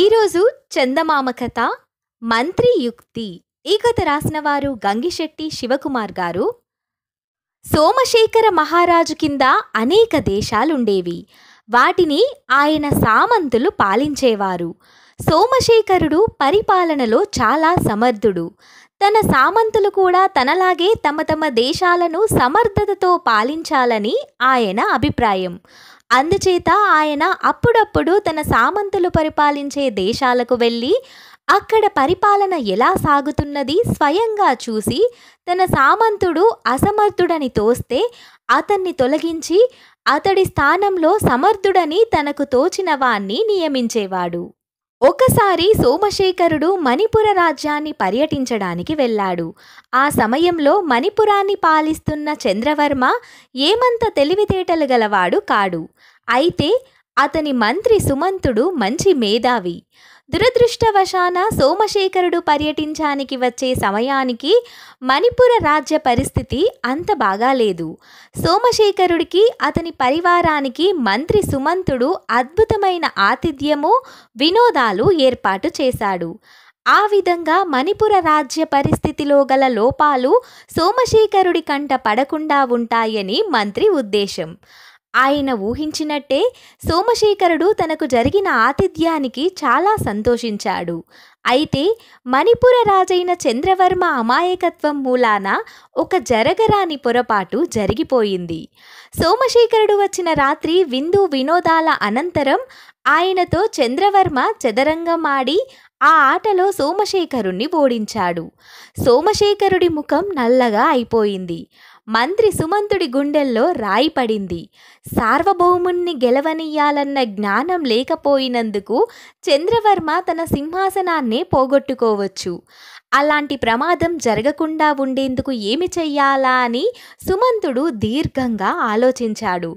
ఈరోజు చందమామ కథ మంత్రి యుక్తి ఈ కథ రాసిన వారు గంగిశెట్టి శివకుమార్ గారు సోమశేఖర మహారాజు కింద అనేక దేశాలుండేవి వాటిని ఆయన సామంతులు పాలించేవారు సోమశేఖరుడు పరిపాలనలో చాలా సమర్థుడు తన సామంతులు కూడా తనలాగే తమ తమ దేశాలను సమర్థతతో పాలించాలని ఆయన అభిప్రాయం అందుచేత ఆయన అప్పుడప్పుడు తన సామంతులు పరిపాలించే దేశాలకు వెళ్ళి అక్కడ పరిపాలన ఎలా సాగుతున్నది స్వయంగా చూసి తన సామంతుడు అసమర్థుడని తోస్తే అతన్ని తొలగించి అతడి స్థానంలో సమర్థుడని తనకు తోచిన వాణ్ణి నియమించేవాడు ఒకసారి సోమశేఖరుడు మణిపుర రాజ్యాన్ని పర్యటించడానికి వెళ్ళాడు ఆ సమయంలో మణిపురాన్ని పాలిస్తున్న చంద్రవర్మ ఏమంత తెలివితేటలు గలవాడు కాడు అయితే అతని మంత్రి సుమంతుడు మంచి మేధావి దురదృష్టవశాన సోమశేఖరుడు పర్యటించానికి వచ్చే సమయానికి మణిపుర రాజ్య పరిస్థితి అంత బాగాలేదు సోమశేఖరుడికి అతని పరివారానికి మంత్రి సుమంతుడు అద్భుతమైన ఆతిథ్యము వినోదాలు ఏర్పాటు చేశాడు ఆ విధంగా మణిపుర రాజ్య పరిస్థితిలో గల లోపాలు సోమశేఖరుడి కంట పడకుండా ఉంటాయని మంత్రి ఉద్దేశం ఆయన ఊహించినట్టే సోమశేఖరుడు తనకు జరిగిన ఆతిథ్యానికి చాలా సంతోషించాడు అయితే మణిపుర రాజైన చంద్రవర్మ అమాయకత్వం మూలాన ఒక జరగరాని పొరపాటు జరిగిపోయింది సోమశేఖరుడు వచ్చిన రాత్రి విందు వినోదాల అనంతరం ఆయనతో చంద్రవర్మ చదరంగం ఆడి ఆ ఆటలో సోమశేఖరుణ్ణి ఓడించాడు సోమశేఖరుడి ముఖం నల్లగా అయిపోయింది మంత్రి సుమంతుడి గుండెల్లో రాయి పడింది సార్వభౌముణ్ణి గెలవనీయాలన్న జ్ఞానం లేకపోయినందుకు చంద్రవర్మ తన సింహాసనాన్నే పోగొట్టుకోవచ్చు అలాంటి ప్రమాదం జరగకుండా ఉండేందుకు ఏమి చెయ్యాలా అని సుమంతుడు దీర్ఘంగా ఆలోచించాడు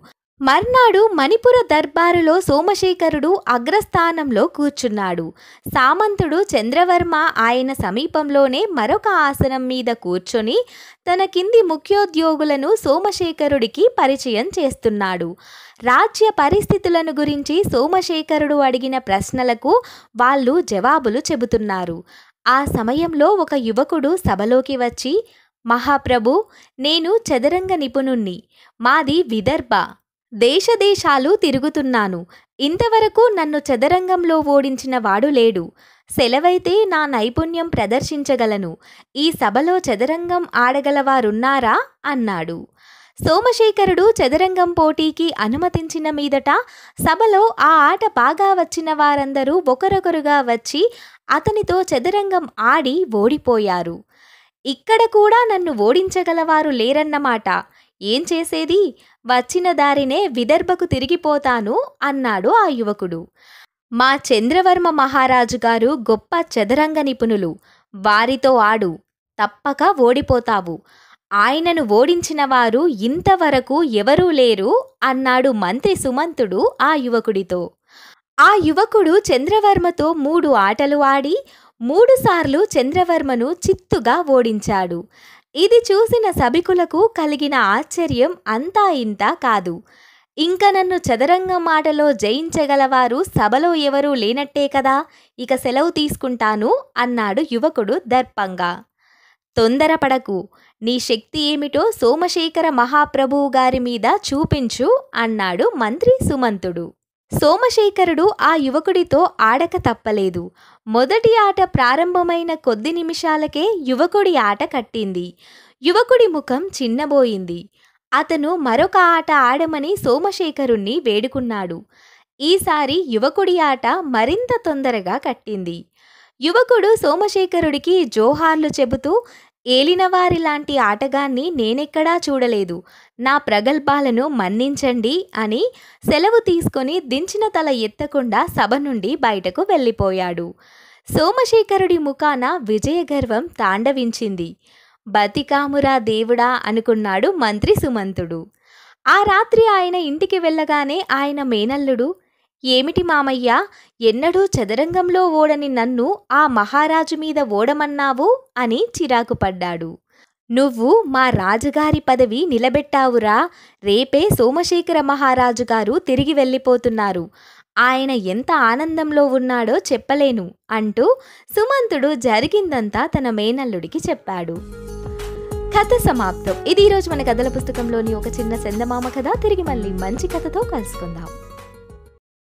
మర్నాడు మణిపుర దర్బారులో సోమశేఖరుడు అగ్రస్థానంలో కూర్చున్నాడు సామంతుడు చంద్రవర్మ ఆయన సమీపంలోనే మరొక ఆసనం మీద కూర్చొని తన కింది ముఖ్యోద్యోగులను సోమశేఖరుడికి పరిచయం చేస్తున్నాడు రాజ్య పరిస్థితులను గురించి సోమశేఖరుడు అడిగిన ప్రశ్నలకు వాళ్ళు జవాబులు చెబుతున్నారు ఆ సమయంలో ఒక యువకుడు సభలోకి వచ్చి మహాప్రభు నేను చదరంగ నిపుణుణ్ణి మాది విదర్భ దేశదేశాలు తిరుగుతున్నాను ఇంతవరకు నన్ను చదరంగంలో ఓడించిన వాడు లేడు సెలవైతే నా నైపుణ్యం ప్రదర్శించగలను ఈ సభలో చదరంగం ఆడగలవారున్నారా అన్నాడు సోమశేఖరుడు చదరంగం పోటీకి అనుమతించిన మీదట సభలో ఆ ఆట బాగా వచ్చిన వారందరూ ఒకరొకరుగా వచ్చి అతనితో చదరంగం ఆడి ఓడిపోయారు ఇక్కడ కూడా నన్ను ఓడించగలవారు లేరన్నమాట ఏం చేసేది వచ్చిన దారినే విదర్భకు తిరిగిపోతాను అన్నాడు ఆ యువకుడు మా చంద్రవర్మ మహారాజు గారు గొప్ప చదరంగ నిపుణులు వారితో ఆడు తప్పక ఓడిపోతావు ఆయనను ఓడించిన వారు ఇంతవరకు ఎవరూ లేరు అన్నాడు మంత్రి సుమంతుడు ఆ యువకుడితో ఆ యువకుడు చంద్రవర్మతో మూడు ఆటలు ఆడి మూడుసార్లు చంద్రవర్మను చిత్తుగా ఓడించాడు ఇది చూసిన సభికులకు కలిగిన ఆశ్చర్యం అంతా ఇంత కాదు ఇంక నన్ను చదరంగం మాటలో జయించగలవారు సభలో ఎవరూ లేనట్టే కదా ఇక సెలవు తీసుకుంటాను అన్నాడు యువకుడు దర్పంగా తొందరపడకు నీ శక్తి ఏమిటో సోమశేఖర మహాప్రభువు గారి మీద చూపించు అన్నాడు మంత్రి సుమంతుడు సోమశేఖరుడు ఆ యువకుడితో ఆడక తప్పలేదు మొదటి ఆట ప్రారంభమైన కొద్ది నిమిషాలకే యువకుడి ఆట కట్టింది యువకుడి ముఖం చిన్నబోయింది అతను మరొక ఆట ఆడమని సోమశేఖరుణ్ణి వేడుకున్నాడు ఈసారి యువకుడి ఆట మరింత తొందరగా కట్టింది యువకుడు సోమశేఖరుడికి జోహార్లు చెబుతూ ఏలినవారి లాంటి ఆటగాన్ని నేనెక్కడా చూడలేదు నా ప్రగల్భాలను మన్నించండి అని సెలవు తీసుకొని దించిన తల ఎత్తకుండా సభ నుండి బయటకు వెళ్ళిపోయాడు సోమశేఖరుడి ముఖాన విజయగర్వం తాండవించింది బతికామురా దేవుడా అనుకున్నాడు మంత్రి సుమంతుడు ఆ రాత్రి ఆయన ఇంటికి వెళ్ళగానే ఆయన మేనల్లుడు ఏమిటి మామయ్య ఎన్నడూ చదరంగంలో ఓడని నన్ను ఆ మహారాజు మీద ఓడమన్నావు అని చిరాకు పడ్డాడు నువ్వు మా రాజుగారి పదవి నిలబెట్టావురా రేపే సోమశేఖర మహారాజు గారు తిరిగి వెళ్ళిపోతున్నారు ఆయన ఎంత ఆనందంలో ఉన్నాడో చెప్పలేను అంటూ సుమంతుడు జరిగిందంతా తన మేనల్లుడికి చెప్పాడు కథ సమాప్తం ఇది ఈరోజు మన కథల పుస్తకంలోని ఒక చిన్న చందమామ కథ తిరిగి మళ్ళీ మంచి కథతో కలుసుకుందాం